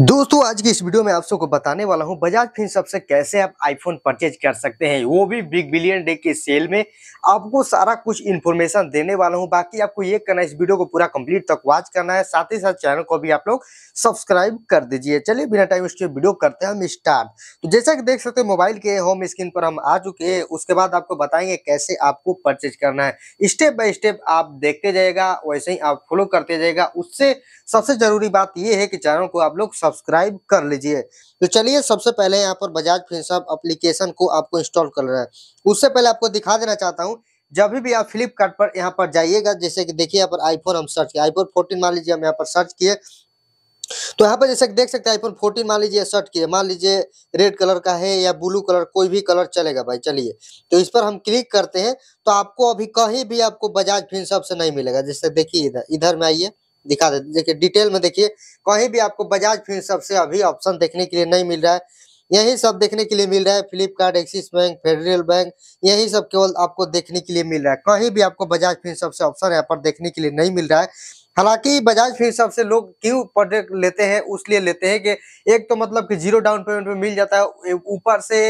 दोस्तों आज की इस वीडियो में आप सबको बताने वाला हूं बजाज फिन सबसे कैसे आप आईफोन परचेज कर सकते हैं वो भी बिग बिलियन डे के सेल में आपको सारा कुछ इन्फॉर्मेशन देने वाला हूं बाकी आपको ये करना है इस वीडियो को पूरा कंप्लीट तक वॉच करना है साथ ही साथ चैनल को भी आप लोग सब्सक्राइब कर दीजिए चलिए बिना टाइम वेस्ट वीडियो करते हैं हम स्टार्ट तो जैसा कि देख सकते हैं मोबाइल के होम स्क्रीन पर हम आ चुके हैं उसके बाद आपको बताएंगे कैसे आपको परचेज करना है स्टेप बाय स्टेप आप देखते जाएगा वैसे ही आप फॉलो करते जाएगा उससे सबसे जरूरी बात यह है कि चैनल को आप लोग सब्सक्राइब कर लीजिए तो चलिए सबसे पहले यहाँ पर बजाज फ्रेंडसअप अप्लीकेशन को आपको इंस्टॉल कर रहा है उससे पहले आपको दिखा देना चाहता हूँ जब भी आप फ्लिपकार्ट पर यहाँ पर जाइएगा जैसे कि देखिए यहाँ पर आईफोन हम सर्च किया आईफोन फोर्टीन मान लीजिए हम यहाँ पर सर्च किए तो यहाँ पर जैसे देख सकते हैं आईफोन फोर्टीन मान लीजिए सर्च किए मान लीजिए रेड कलर का है या ब्लू कलर कोई भी कलर चलेगा भाई चलिए तो इस पर हम क्लिक करते हैं तो आपको अभी कहीं भी आपको बजाज फिन से नहीं मिलेगा जैसे देखिए इधर इधर में आइए दिखा देते देखिए डिटेल में देखिए कहीं भी आपको बजाज फिन सबसे अभी ऑप्शन देखने के लिए नहीं मिल रहा है यही सब देखने के लिए मिल रहा है Flipkart Axis Bank Federal Bank यही सब केवल आपको देखने के लिए मिल रहा है कहीं भी आपको बजाज फिन सबसे ऑप्शन यहाँ पर देखने के लिए नहीं मिल रहा है हालांकि बजाज फिन सबसे लोग क्यों प्रोडक्ट लेते हैं उस लिए लेते हैं कि एक तो मतलब कि जीरो डाउन पेमेंट में मिल जाता है ऊपर से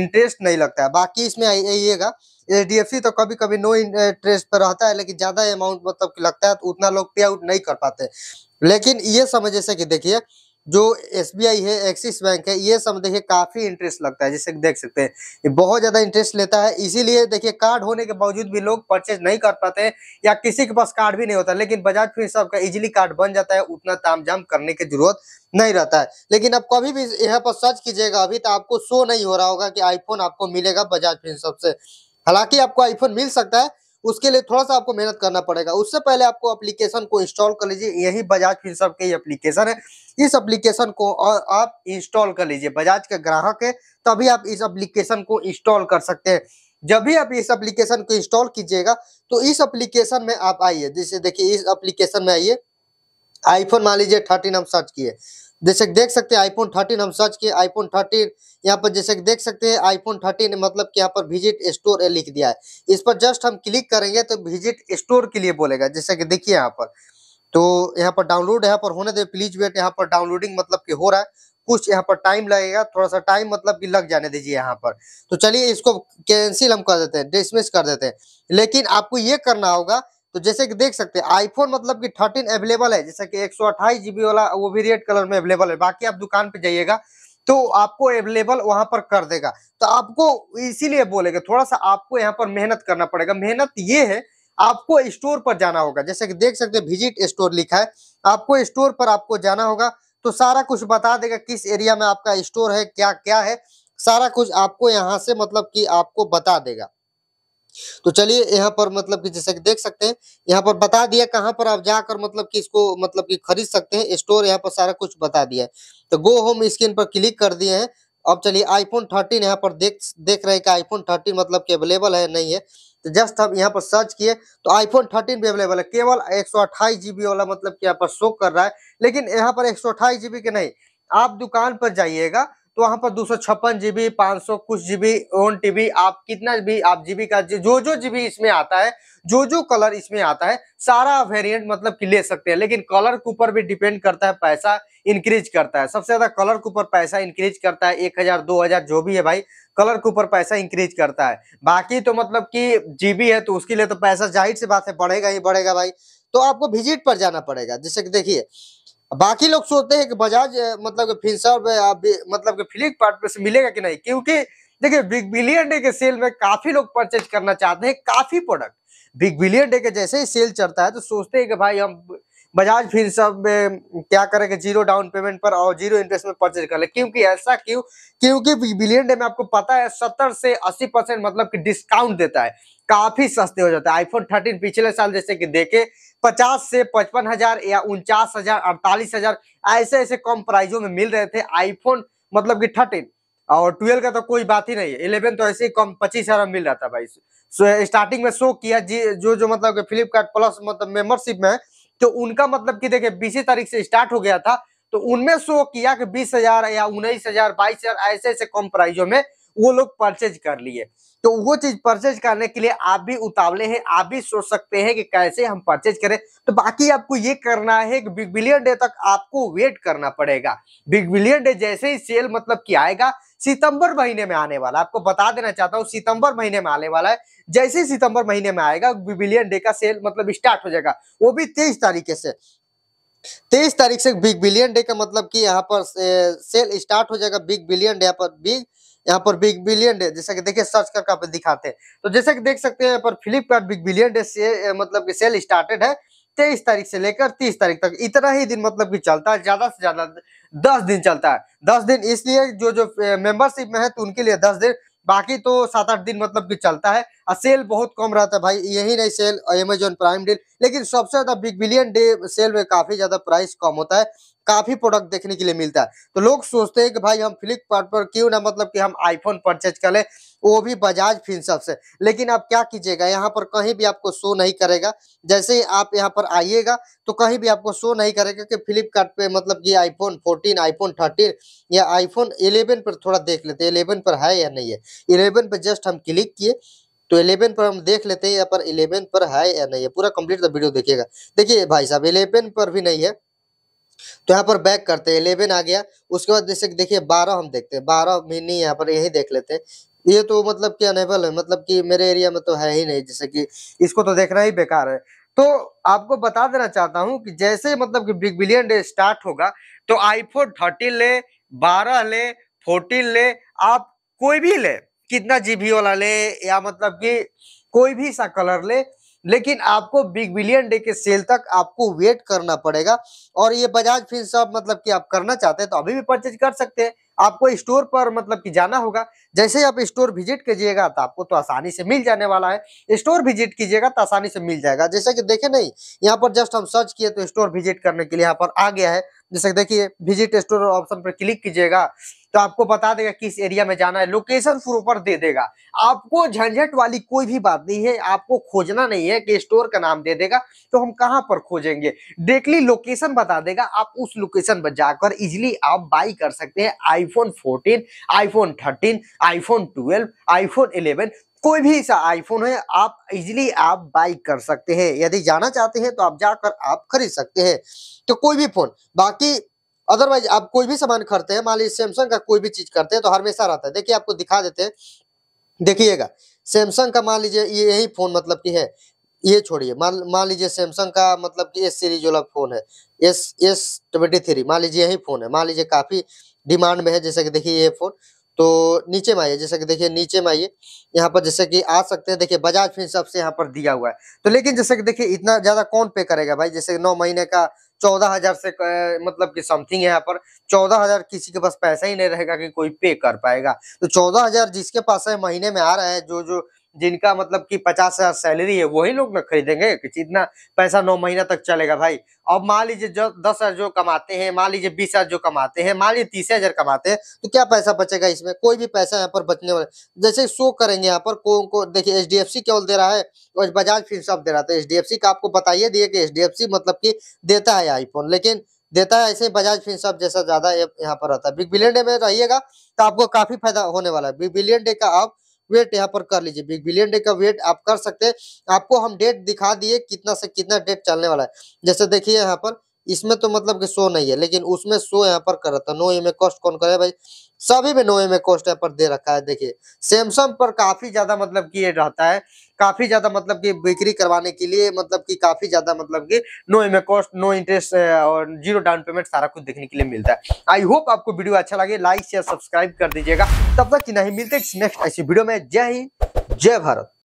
इंटरेस्ट नहीं लगता है बाकी इसमें आइएगा एच तो कभी कभी नो इंटरेस्ट पर रहता है लेकिन ज़्यादा अमाउंट मतलब लगता है तो उतना लोग पे आउट नहीं कर पाते लेकिन ये समझ जैसे कि देखिए जो एसबीआई है एक्सिस बैंक है ये सब देखिए काफी इंटरेस्ट लगता है जैसे देख सकते हैं ये बहुत ज्यादा इंटरेस्ट लेता है इसीलिए देखिए कार्ड होने के बावजूद भी लोग परचेज नहीं कर पाते या किसी के पास कार्ड भी नहीं होता लेकिन बजाज फिर का इजिली कार्ड बन जाता है उतना जाम करने की जरूरत नहीं रहता है लेकिन आप कभी भी यहाँ पर सर्च कीजिएगा अभी तो आपको शो नहीं हो रहा होगा कि आईफोन आपको मिलेगा बजाज फिर से हालांकि आपको आईफोन मिल सकता है उसके लिए थोड़ा सा आपको मेहनत करना पड़ेगा उससे पहले आपको एप्लीकेशन को इंस्टॉल कर लीजिए यही बजाज फिनसर्व की एप्लीकेशन है इस एप्लीकेशन को आप इंस्टॉल कर लीजिए बजाज के ग्राहक है तभी आप इस एप्लीकेशन को इंस्टॉल कर सकते हैं जब भी आप इस एप्लीकेशन को इंस्टॉल कीजिएगा तो इस एप्लीकेशन में आप आइए जैसे देखिए इस एप्लीकेशन में आइए आईफोन मान लीजिए थर्टीन हम सर्च किए जैसे देख सकते हैं आईफोन थर्टीन हम सर्च किए आईफोन थर्टीन यहाँ पर जैसे देख सकते हैं आईफोन थर्टीन मतलब कि यहाँ पर विजिट स्टोर लिख दिया है इस पर जस्ट हम क्लिक करेंगे तो विजिट स्टोर के लिए बोलेगा जैसे कि देखिए यहाँ पर तो यहाँ पर डाउनलोड यहाँ पर होने दे प्लीज वेट यहाँ पर डाउनलोडिंग मतलब कि हो रहा है कुछ यहाँ पर टाइम लगेगा थोड़ा सा टाइम मतलब कि लग जाने दीजिए यहाँ पर तो चलिए इसको कैंसिल हम कर देते हैं डिसमिस कर देते हैं लेकिन आपको ये करना होगा तो जैसे कि देख सकते हैं आईफोन मतलब कि थर्टीन अवेलेबल है जैसे कि एक सौ वाला वो भी रेड कलर में अवेलेबल है बाकी आप दुकान पे जाइएगा तो आपको अवेलेबल वहां पर कर देगा तो आपको इसीलिए बोलेगा थोड़ा सा आपको यहाँ पर मेहनत करना पड़ेगा मेहनत ये है आपको स्टोर पर जाना होगा जैसे कि देख सकते हैं विजिट स्टोर लिखा है आपको स्टोर पर आपको जाना होगा तो सारा कुछ बता देगा किस एरिया में आपका स्टोर है क्या क्या है सारा कुछ आपको यहाँ से मतलब कि आपको बता देगा तो चलिए यहाँ पर मतलब कि जैसे कि देख सकते हैं यहाँ पर बता दिया कहाँ पर आप जाकर मतलब कि इसको मतलब कि खरीद सकते हैं स्टोर यहाँ पर सारा कुछ बता दिया है तो गो होम स्क्रीन पर क्लिक कर दिए हैं अब चलिए आईफोन थर्टीन यहाँ पर देख देख रहे कि आईफोन थर्टीन मतलब कि अवेलेबल है नहीं है तो जस्ट हम यहाँ पर सर्च किए तो आईफोन थर्टीन भी अवेलेबल है केवल एक सौ वाला मतलब कि यहाँ पर शो कर रहा है लेकिन यहाँ पर एक सौ के नहीं आप दुकान पर जाइएगा तो वहाँ पर दो सौ छप्पन जीबी पाँच सौ कुछ जीबी ओन टीबी आप कितना भी आप जीबी का जो जो जीबी इसमें आता है जो जो कलर इसमें आता है सारा वेरिएंट मतलब कि ले सकते हैं लेकिन कलर के ऊपर भी डिपेंड करता है पैसा इंक्रीज करता है सबसे ज्यादा कलर के ऊपर पैसा इंक्रीज करता है एक हजार दो हजार जो भी है भाई कलर के ऊपर पैसा इंक्रीज करता है बाकी तो मतलब कि जीबी है तो उसके लिए तो पैसा जाहिर से बात है बढ़ेगा ही बढ़ेगा भाई तो आपको विजिट पर जाना पड़ेगा जैसे कि देखिए बाकी लोग सोचते हैं कि बजाज मतलब फिंसर मतलब कि फ्लिपकार्ट मतलब से मिलेगा कि नहीं क्योंकि देखिए बिग बिलियन डे के सेल में काफी लोग परचेज करना चाहते हैं काफी प्रोडक्ट बिग बिलियन डे के जैसे ही सेल चलता है तो सोचते हैं कि भाई हम बजाज फिर सब क्या करेगा जीरो डाउन पेमेंट पर और जीरो इंटरेस्ट में परचेज कर ले क्योंकि ऐसा क्यों क्योंकि बिलियन डे में आपको पता है सत्तर से अस्सी परसेंट मतलब कि डिस्काउंट देता है काफी सस्ते हो जाता है आईफोन थर्टीन पिछले साल जैसे कि देखे पचास से पचपन हजार या उनचास हजार अड़तालीस हजार ऐसे ऐसे कम प्राइजों में मिल रहे थे आईफोन मतलब कि थर्टीन और ट्वेल्व का तो कोई बात ही नहीं है इलेवन तो ऐसे ही कम पच्चीस हजार मिल रहा था भाई सो स्टार्टिंग में शो किया जी जो जो मतलब फ्लिपकार्ट प्लस मतलब मेंबरशिप में तो उनका मतलब कि देखिए बीस तारीख से स्टार्ट हो गया था तो उनमें शो किया कि बीस हजार या उन्नीस हजार बाईस हजार ऐसे ऐसे कम प्राइजों में वो लोग परचेज कर लिए तो वो चीज परचेज करने के लिए आप भी उतावले हैं आप भी सोच सकते हैं कि कैसे हम परचेज करें तो बाकी आपको ये करना है कि बिग बिलियन डे तक आपको वेट करना पड़ेगा बिग बिलियन डे जैसे ही सेल मतलब कि आएगा सितंबर महीने में आने वाला आपको बता देना चाहता हूँ सितंबर महीने में आने वाला है जैसे ही सितंबर महीने में आएगा बिलियन डे का सेल मतलब स्टार्ट हो जाएगा वो भी तेईस तारीख से तेईस तारीख से बिग बिलियन डे का मतलब कि यहाँ पर सेल स्टार्ट हो जाएगा बिग बिलियन डे पर बिग यहाँ पर बिग बिलियन डे जैसा कि देखिए सर्च करके आप दिखाते हैं तो जैसा कि देख सकते हैं यहाँ पर फ्लिपकार्ट बिग बिलियन डे से मतलब कि सेल स्टार्टेड है तेईस तारीख से लेकर तीस तारीख तक इतना ही दिन मतलब कि चलता है ज्यादा से ज्यादा दस दिन चलता है दस दिन इसलिए जो जो मेंबरशिप में है तो उनके लिए दस दिन बाकी तो सात आठ दिन मतलब कि चलता है और सेल बहुत कम रहता है भाई यही नहीं सेल अमेजोन प्राइम डील लेकिन सबसे ज़्यादा बिग बिलियन डे सेल में काफ़ी ज़्यादा प्राइस कम होता है काफ़ी प्रोडक्ट देखने के लिए मिलता है तो लोग सोचते हैं कि भाई हम फ्लिपकार्ट पर क्यों ना मतलब कि हम आईफोन परचेज कर लें वो भी बजाज फिनसब से लेकिन आप क्या कीजिएगा यहाँ पर कहीं भी आपको शो नहीं करेगा जैसे ही आप यहाँ पर आइएगा तो कहीं भी आपको शो नहीं करेगा कि फ्लिपकार्ट मतलब कि आईफोन फोर्टीन आईफोन थर्टीन या आईफोन इलेवन पर थोड़ा देख लेते हैं इलेवन पर है या नहीं है इलेवन पर जस्ट हम क्लिक किए तो इलेवन पर हम देख लेते हैं यहाँ पर इलेवन पर है या नहीं है पूरा कंप्लीट द वीडियो देखिएगा देखिए भाई साहब इलेवन पर भी नहीं है तो यहाँ पर बैक करते हैं इलेवन आ गया उसके बाद जैसे देखिए बारह हम देखते हैं बारह मिनी यहाँ पर यही देख लेते हैं ये तो मतलब कि अनेबल है मतलब कि मेरे एरिया में तो है ही नहीं जैसे कि इसको तो देखना ही बेकार है तो आपको बता देना चाहता हूँ कि जैसे मतलब कि बिग बिलियन डे स्टार्ट होगा तो आईफोन थर्टीन ले बारह ले फोर्टीन ले आप कोई भी ले कितना जीबी वाला ले या मतलब कि कोई भी सा कलर ले लेकिन आपको बिग बिलियन डे के सेल तक आपको वेट करना पड़ेगा और ये बजाज फिर सब मतलब कि आप करना चाहते हैं तो अभी भी परचेज कर सकते हैं आपको स्टोर पर मतलब कि जाना होगा जैसे ही आप स्टोर विजिट कीजिएगा तो आपको तो आसानी से मिल जाने वाला है स्टोर विजिट कीजिएगा तो आसानी से मिल जाएगा जैसे कि देखे नहीं यहाँ पर जस्ट हम सर्च किए तो स्टोर विजिट करने के लिए यहाँ पर आ गया है जैसे देखिए विजिट स्टोर ऑप्शन पर क्लिक कीजिएगा तो आपको बता देगा किस एरिया में जाना है लोकेशन प्रोपर दे देगा आपको झंझट वाली कोई भी बात नहीं है आपको खोजना नहीं है कि स्टोर का नाम दे देगा तो हम कहां पर खोजेंगे डेकली लोकेशन बता देगा आप उस लोकेशन पर जाकर इजिली आप बाई कर सकते हैं iPhone fourteen iPhone thirteen iPhone twelve iPhone eleven कोई भी ऐसा आईफोन है आप इजिली आप बाई कर सकते हैं यदि जाना चाहते हैं तो आप जाकर आप खरीद सकते हैं तो कोई भी फोन बाकी अदरवाइज आप कोई भी सामान खरीदते हैं मान लीजिए सैमसंग का कोई भी चीज करते हैं तो हमेशा रहता है देखिए आपको दिखा देते हैं देखिएगा सैमसंग का मान लीजिए ये यही फोन मतलब की है ये छोड़िए मान मान लीजिए सैमसंग का मतलब की एस सीरीज वाला फोन है एस एस ट्वेंटी थ्री मान लीजिए यही फोन है मान लीजिए काफी डिमांड में है जैसे कि देखिए ये फोन तो नीचे में आइए जैसे कि देखिए नीचे में आइए यहाँ पर जैसे कि आ सकते हैं देखिए बजाज फिर से यहाँ पर दिया हुआ है तो लेकिन जैसे कि देखिए इतना ज्यादा कौन पे करेगा भाई जैसे नौ महीने का चौदह हजार से मतलब कि समथिंग है यहाँ पर चौदह हजार किसी के पास पैसा ही नहीं रहेगा कि कोई पे कर पाएगा तो चौदह हजार जिसके पास है महीने में आ रहा है जो जो जिनका मतलब कि पचास हजार सैलरी है वही लोग ना खरीदेंगे इतना पैसा नौ महीना तक चलेगा भाई अब मान लीजिए जो दस हजार जो कमाते हैं मान लीजिए बीस हजार जो कमाते हैं मान लीजिए तीस हजार कमाते हैं तो क्या पैसा बचेगा इसमें कोई भी पैसा यहाँ पर बचने वाले जैसे शो करेंगे यहाँ पर को, को देखिए एच डी केवल दे रहा है और बजाज फिनसॉप दे रहा था एच का आपको बताइए दिए कि एच मतलब की देता है आईफोन लेकिन देता है ऐसे बजाज फिनसॉप जैसा ज्यादा यहाँ पर रहता है बिग बिलियन डे में रहिएगा तो आपको काफी फायदा होने वाला है बिग बिलियन डे का आप वेट यहाँ पर कर लीजिए बिग बिलियन डे का वेट आप कर सकते हैं आपको हम डेट दिखा दिए कितना से कितना डेट चलने वाला है जैसे देखिए यहाँ पर इसमें तो मतलब कि सो नहीं है लेकिन उसमें सो यहाँ पर कर रहा था नो एम ए कॉस्ट कौन करे भाई सभी में नो एम ए कॉस्ट यहाँ पर दे रखा है देखिए सैमसंग पर काफी ज्यादा मतलब कि ये रहता है काफी ज्यादा मतलब कि बिक्री करवाने के लिए मतलब कि काफी ज्यादा मतलब कि no EMI cost no interest और जीरो डाउन पेमेंट सारा कुछ देखने के लिए मिलता है आई होप आपको वीडियो अच्छा लगे लाइक शेयर सब्सक्राइब कर दीजिएगा तब तक कि नहीं मिलते नेक्स्ट ऐसी वीडियो में जय हिंद जय भारत